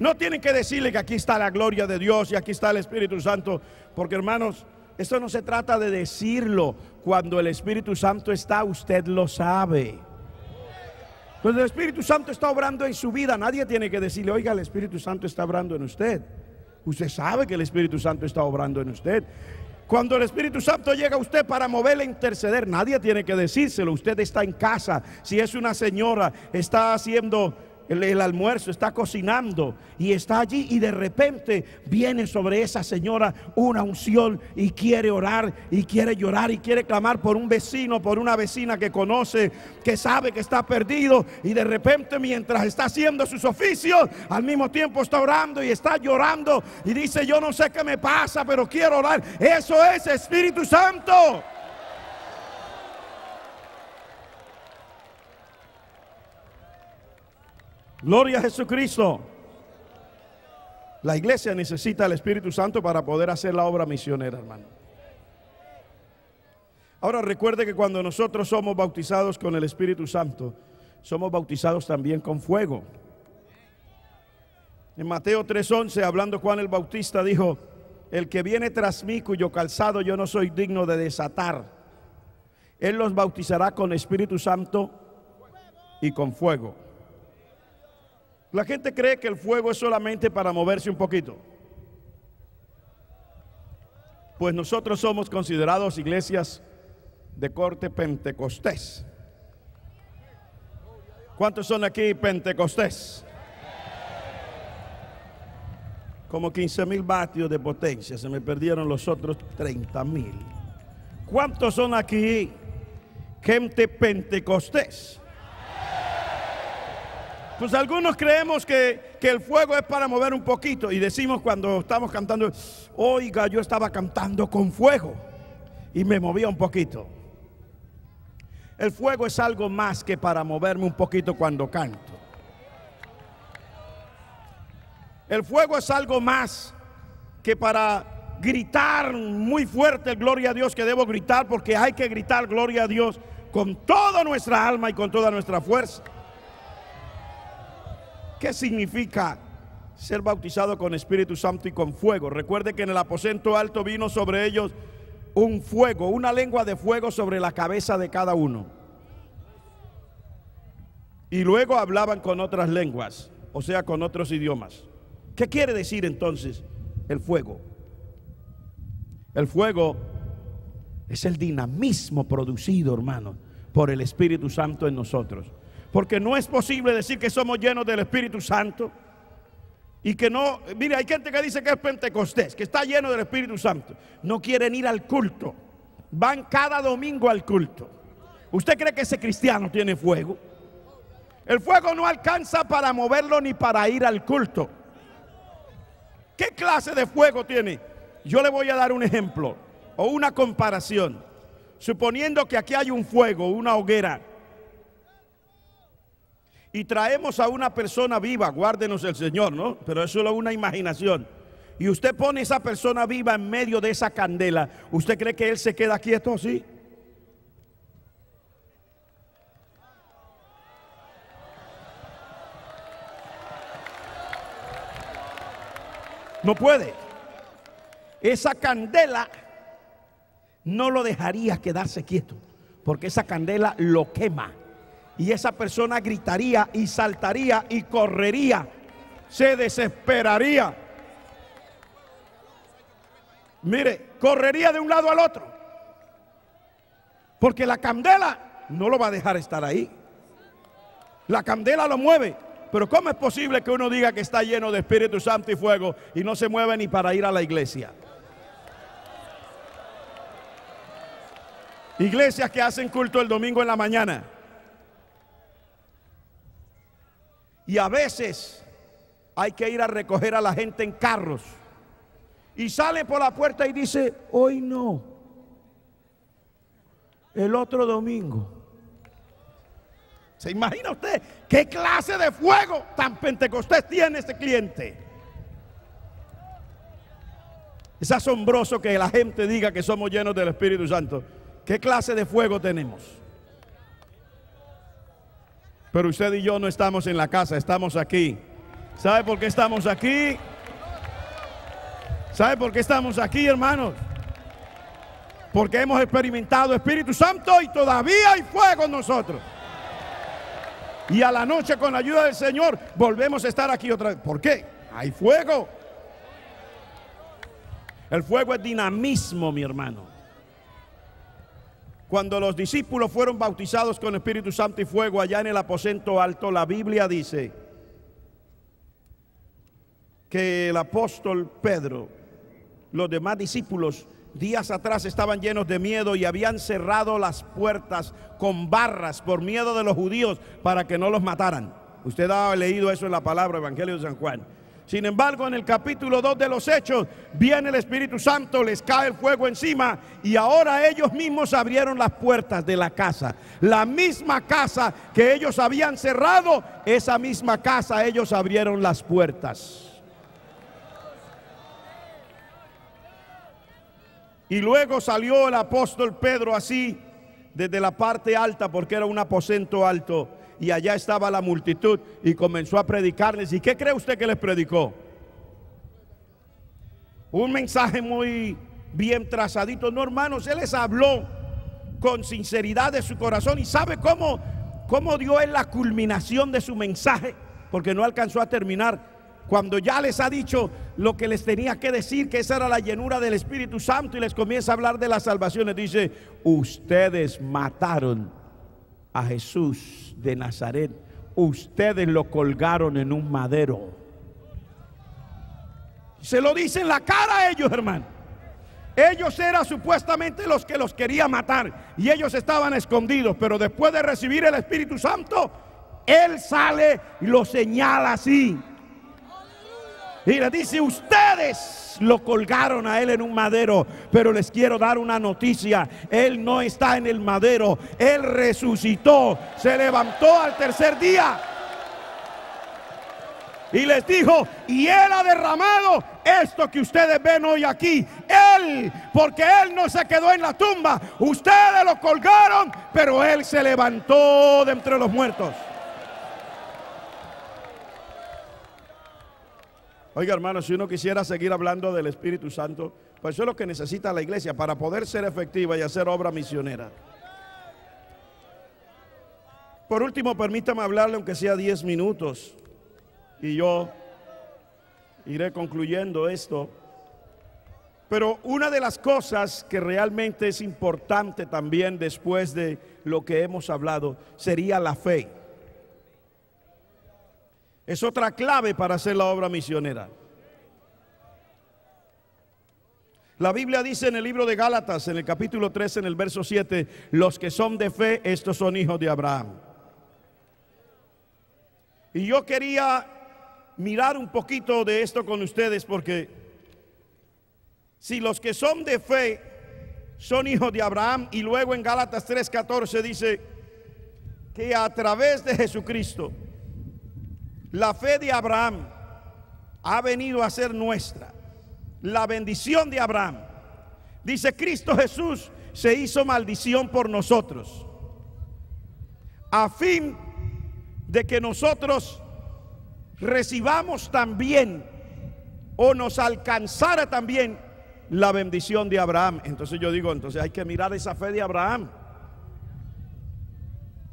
No tienen que decirle que aquí está la gloria de Dios y aquí está el Espíritu Santo, porque hermanos, esto no se trata de decirlo. Cuando el Espíritu Santo está, usted lo sabe. Cuando el Espíritu Santo está obrando en su vida, nadie tiene que decirle, oiga, el Espíritu Santo está obrando en usted. Usted sabe que el Espíritu Santo está obrando en usted. Cuando el Espíritu Santo llega a usted para moverle a e interceder, nadie tiene que decírselo. Usted está en casa. Si es una señora, está haciendo el, almuerzo, está cocinando y está allí y de repente viene sobre esa señora una unción y quiere orar y quiere llorar y quiere clamar por un vecino, por una vecina que conoce, que sabe que está perdido y de repente mientras está haciendo sus oficios, al mismo tiempo está orando y está llorando y dice yo no sé qué me pasa, pero quiero orar. Eso es Espíritu Santo. Gloria a Jesucristo. La iglesia necesita el Espíritu Santo para poder hacer la obra misionera, hermano. Ahora recuerde que cuando nosotros somos bautizados con el Espíritu Santo, somos bautizados también con fuego. En Mateo 3:11, hablando Juan el Bautista, dijo, el que viene tras mí cuyo calzado yo no soy digno de desatar, él los bautizará con Espíritu Santo y con fuego. La gente cree que el fuego es solamente para moverse un poquito. Pues nosotros somos considerados iglesias de corte pentecostés. ¿Cuántos son aquí pentecostés? Como 15 mil vatios de potencia, se me perdieron los otros 30 mil. ¿Cuántos son aquí gente pentecostés? Pues algunos creemos que, que, el fuego es para mover un poquito y decimos cuando estamos cantando, oiga, yo estaba cantando con fuego y me movía un poquito. El fuego es algo más que para moverme un poquito cuando canto. El fuego es algo más que para gritar muy fuerte, gloria a Dios, que debo gritar porque hay que gritar, gloria a Dios, con toda nuestra alma y con toda nuestra fuerza. ¿Qué significa ser bautizado con Espíritu Santo y con fuego? Recuerde que en el aposento alto vino sobre ellos un fuego, una lengua de fuego sobre la cabeza de cada uno. Y luego hablaban con otras lenguas, o sea, con otros idiomas. ¿Qué quiere decir entonces el fuego? El fuego es el dinamismo producido, hermano, por el Espíritu Santo en nosotros. Porque no es posible decir que somos llenos del Espíritu Santo y que no, mire, hay gente que dice que es Pentecostés, que está lleno del Espíritu Santo. No quieren ir al culto. Van cada domingo al culto. ¿Usted cree que ese cristiano tiene fuego? El fuego no alcanza para moverlo ni para ir al culto. ¿Qué clase de fuego tiene? Yo le voy a dar un ejemplo o una comparación. Suponiendo que aquí hay un fuego, una hoguera, y traemos a una persona viva, guárdenos el Señor, ¿no? Pero es solo una imaginación. Y usted pone esa persona viva en medio de esa candela, ¿usted cree que él se queda quieto así? No puede. Esa candela no lo dejaría quedarse quieto, porque esa candela lo quema y esa persona gritaría y saltaría y correría, se desesperaría. Mire, correría de un lado al otro, porque la candela no lo va a dejar estar ahí. La candela lo mueve, pero ¿cómo es posible que uno diga que está lleno de Espíritu Santo y fuego y no se mueve ni para ir a la iglesia? Iglesias que hacen culto el domingo en la mañana Y a veces hay que ir a recoger a la gente en carros. Y sale por la puerta y dice, hoy no, el otro domingo. ¿Se imagina usted qué clase de fuego tan pentecostés tiene este cliente? Es asombroso que la gente diga que somos llenos del Espíritu Santo. ¿Qué clase de fuego tenemos? Pero usted y yo no estamos en la casa, estamos aquí. ¿Sabe por qué estamos aquí? ¿Sabe por qué estamos aquí, hermanos? Porque hemos experimentado Espíritu Santo y todavía hay fuego en nosotros. Y a la noche, con la ayuda del Señor, volvemos a estar aquí otra vez. ¿Por qué? Hay fuego. El fuego es dinamismo, mi hermano. Cuando los discípulos fueron bautizados con Espíritu Santo y fuego allá en el aposento alto, la Biblia dice que el apóstol Pedro, los demás discípulos, días atrás estaban llenos de miedo y habían cerrado las puertas con barras por miedo de los judíos para que no los mataran. Usted ha leído eso en la palabra Evangelio de San Juan. Sin embargo, en el capítulo 2 de los Hechos, viene el Espíritu Santo, les cae el fuego encima y ahora ellos mismos abrieron las puertas de la casa. La misma casa que ellos habían cerrado, esa misma casa ellos abrieron las puertas. Y luego salió el apóstol Pedro así desde la parte alta, porque era un aposento alto y allá estaba la multitud y comenzó a predicarles. ¿Y qué cree usted que les predicó? Un mensaje muy bien trazadito. No, hermanos, Él les habló con sinceridad de su corazón y sabe cómo, cómo dio Él la culminación de su mensaje, porque no alcanzó a terminar. Cuando ya les ha dicho lo que les tenía que decir, que esa era la llenura del Espíritu Santo y les comienza a hablar de las salvaciones, dice, ustedes mataron a Jesús de Nazaret, ustedes lo colgaron en un madero. Se lo dicen la cara a ellos, hermano. Ellos eran supuestamente los que los quería matar y ellos estaban escondidos, pero después de recibir el Espíritu Santo, Él sale y lo señala así. Y les dice, ustedes lo colgaron a él en un madero, pero les quiero dar una noticia. Él no está en el madero, él resucitó, se levantó al tercer día. Y les dijo, y él ha derramado esto que ustedes ven hoy aquí. Él, porque él no se quedó en la tumba. Ustedes lo colgaron, pero él se levantó de entre los muertos. Oiga, hermano, si uno quisiera seguir hablando del Espíritu Santo, pues eso es lo que necesita la iglesia para poder ser efectiva y hacer obra misionera. Por último, permítame hablarle, aunque sea 10 minutos, y yo iré concluyendo esto. Pero una de las cosas que realmente es importante también después de lo que hemos hablado sería la fe. Es otra clave para hacer la obra misionera. La Biblia dice en el libro de Gálatas, en el capítulo 3, en el verso 7, los que son de fe, estos son hijos de Abraham. Y yo quería mirar un poquito de esto con ustedes porque si los que son de fe son hijos de Abraham y luego en Gálatas 3:14 dice que a través de Jesucristo, la fe de Abraham ha venido a ser nuestra. La bendición de Abraham. Dice Cristo Jesús se hizo maldición por nosotros. A fin de que nosotros recibamos también o nos alcanzara también la bendición de Abraham. Entonces yo digo, entonces hay que mirar esa fe de Abraham.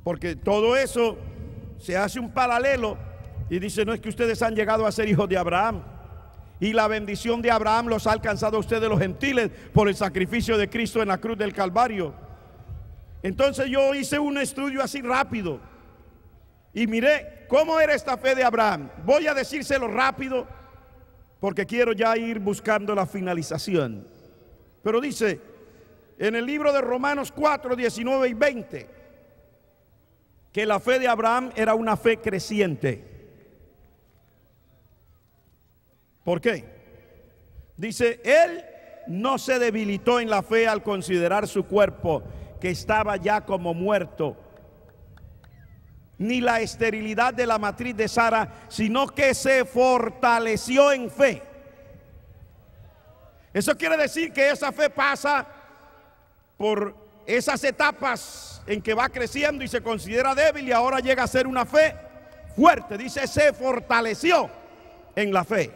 Porque todo eso se hace un paralelo y dice, no es que ustedes han llegado a ser hijos de Abraham. Y la bendición de Abraham los ha alcanzado a ustedes los gentiles por el sacrificio de Cristo en la cruz del Calvario. Entonces yo hice un estudio así rápido y miré cómo era esta fe de Abraham. Voy a decírselo rápido porque quiero ya ir buscando la finalización. Pero dice en el libro de Romanos 4, 19 y 20 que la fe de Abraham era una fe creciente. ¿Por qué? Dice, él no se debilitó en la fe al considerar su cuerpo que estaba ya como muerto, ni la esterilidad de la matriz de Sara, sino que se fortaleció en fe. Eso quiere decir que esa fe pasa por esas etapas en que va creciendo y se considera débil y ahora llega a ser una fe fuerte. Dice, se fortaleció en la fe.